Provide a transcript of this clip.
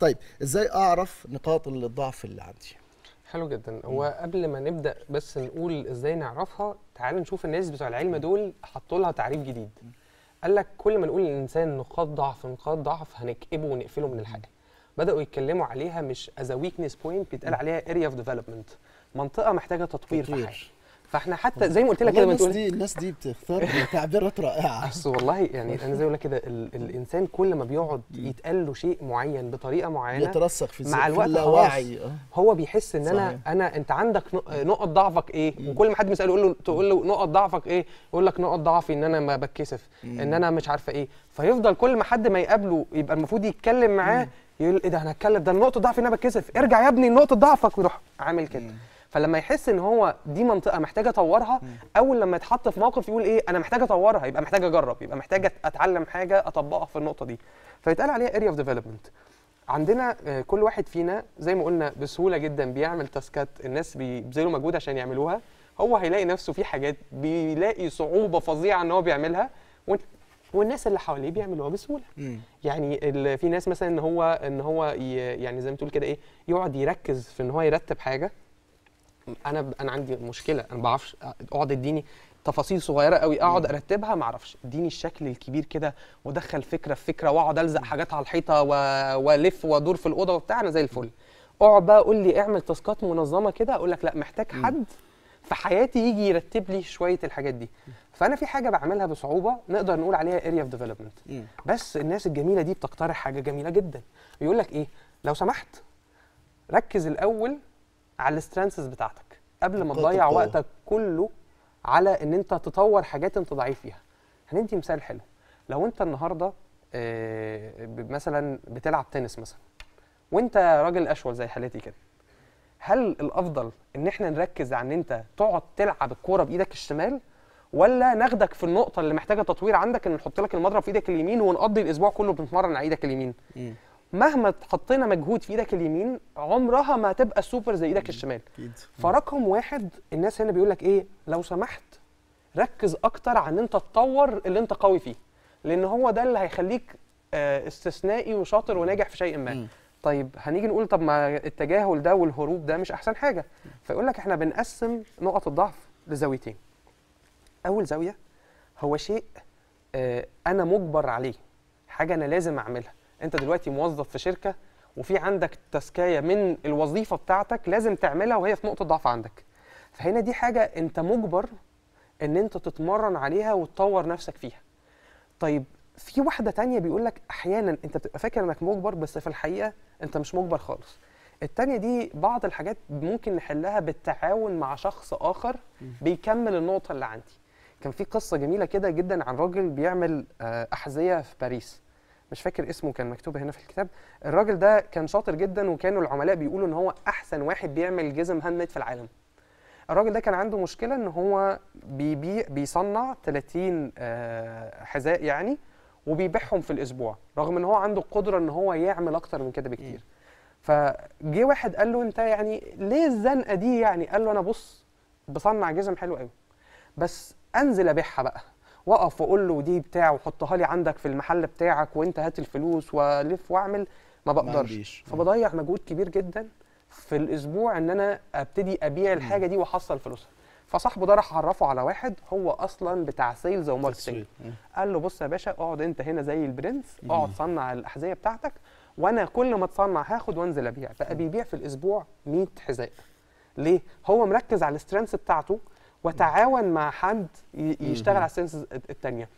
طيب ازاي اعرف نقاط الضعف اللي عندي حلو جدا هو قبل ما نبدا بس نقول ازاي نعرفها تعال نشوف الناس بتوع العلم دول حطوا لها تعريف جديد قال لك كل ما نقول للانسان نقاط ضعف نقاط ضعف هنكئبه ونقفله من الحياه بداوا يتكلموا عليها مش از ويكنس بوينت بيتقال عليها اريا اوف ديفلوبمنت منطقه محتاجه تطوير في حياتي فاحنا حتى زي ما قلت لك كده الناس دي الناس دي بتختار تعبيرات رائعه بس والله يعني انا زي ما كده الانسان كل ما بيقعد يتقال له شيء معين بطريقه معينه يترسخ في مع الوقت اللاواعي آه. هو بيحس ان انا انا انت عندك نقط ضعفك ايه وكل ما حد بيساله يقول له تقول له نقط ضعفك ايه يقول لك نقط ضعفي ان انا ما بتكسف ان انا مش عارفه ايه فيفضل كل ما حد ما يقابله يبقى المفروض يتكلم معاه يقول ايه ده انا هتكلم ده النقطه ضعفي ان انا بتكسف ارجع يا ابني لنقطه ضعفك ويروح عامل كده فلما يحس ان هو دي منطقه محتاجه اطورها اول لما يتحط في موقف يقول ايه انا محتاج اطورها يبقى محتاج اجرب يبقى محتاج اتعلم حاجه اطبقها في النقطه دي فيتقال عليها اريا اوف ديفلوبمنت عندنا آه، كل واحد فينا زي ما قلنا بسهوله جدا بيعمل تاسكات الناس بيبذلوا مجهود عشان يعملوها هو هيلاقي نفسه في حاجات بيلاقي صعوبه فظيعه ان هو بيعملها والناس اللي حواليه بيعملوها بسهوله مم. يعني في ناس مثلا ان هو ان هو يعني زي ما تقول كده ايه يقعد يركز في ان هو يرتب حاجه انا انا عندي مشكله انا ما بعرفش اقعد اديني تفاصيل صغيره قوي اقعد ارتبها ما اعرفش اديني الشكل الكبير كده وادخل فكره في فكره واقعد الزق حاجات على الحيطه والف وادور في الاوضه وبتاع انا زي الفل اقعد بقى قول لي اعمل تاسكات منظمه كده اقول لك لا محتاج حد في حياتي يجي يرتب لي شويه الحاجات دي فانا في حاجه بعملها بصعوبه نقدر نقول عليها اريا اوف ديفلوبمنت بس الناس الجميله دي بتقترح حاجه جميله جدا يقول لك ايه لو سمحت ركز الاول على السترانسز بتاعتك قبل ما تضيع وقتك كله على ان انت تطور حاجات انت ضعيف فيها هندي مثال حلو لو انت النهارده آه، مثلا بتلعب تنس مثلا وانت راجل اشول زي حالتي كده هل الافضل ان احنا نركز على ان انت تقعد تلعب الكوره بايدك الشمال ولا ناخدك في النقطه اللي محتاجه تطوير عندك ان نحط لك المضرب في ايدك اليمين ونقضي الاسبوع كله بنتمرن على ايدك اليمين مهما حطينا مجهود في ايدك اليمين عمرها ما هتبقى سوبر زي ايدك الشمال فرقم واحد الناس هنا بيقول لك ايه لو سمحت ركز اكتر عن انت تطور اللي انت قوي فيه لان هو ده اللي هيخليك آه، استثنائي وشاطر وناجح في شيء ما طيب هنيجي نقول طب ما التجاهل ده والهروب ده مش احسن حاجه فيقول لك احنا بنقسم نقط الضعف لزاويتين اول زاويه هو شيء آه، انا مجبر عليه حاجه انا لازم اعملها انت دلوقتي موظف في شركه وفي عندك تسكايه من الوظيفه بتاعتك لازم تعملها وهي في نقطه ضعف عندك فهنا دي حاجه انت مجبر ان انت تتمرن عليها وتطور نفسك فيها طيب في واحده تانية بيقول لك احيانا انت بتبقى فاكر انك مجبر بس في الحقيقه انت مش مجبر خالص التانية دي بعض الحاجات ممكن نحلها بالتعاون مع شخص آخر بيكمل النقطة اللي عندي كان في قصة جميلة كده جدا عن راجل بيعمل آه، أحذية في باريس مش فاكر اسمه كان مكتوب هنا في الكتاب الراجل ده كان شاطر جدا وكانوا العملاء بيقولوا ان هو احسن واحد بيعمل جزم هاند ميد في العالم الراجل ده كان عنده مشكله ان هو بيبيع بيصنع 30 آه، حذاء يعني وبيبيعهم في الاسبوع رغم ان هو عنده القدره ان هو يعمل اكتر من كده بكتير فجه واحد قال له انت يعني ليه الزنقه دي يعني قال له انا بص بصنع جزم حلو قوي بس انزل ابيعها بقى واقف واقول له دي بتاع وحطها لي عندك في المحل بتاعك وانت هات الفلوس والف واعمل ما بقدرش فبضيع مجهود كبير جدا في الاسبوع ان انا ابتدي ابيع الحاجه دي واحصل فلوسها فصاحبه ده راح عرفه على واحد هو اصلا بتاع سيلز وماركتنج قال له بص يا باشا اقعد انت هنا زي البرنس اقعد صنع الاحذيه بتاعتك وانا كل ما تصنع هاخد وانزل ابيع بقى بيبيع في الاسبوع 100 حذاء ليه هو مركز على السترينث بتاعته وتعاون مع حد يشتغل على السنسز الثانيه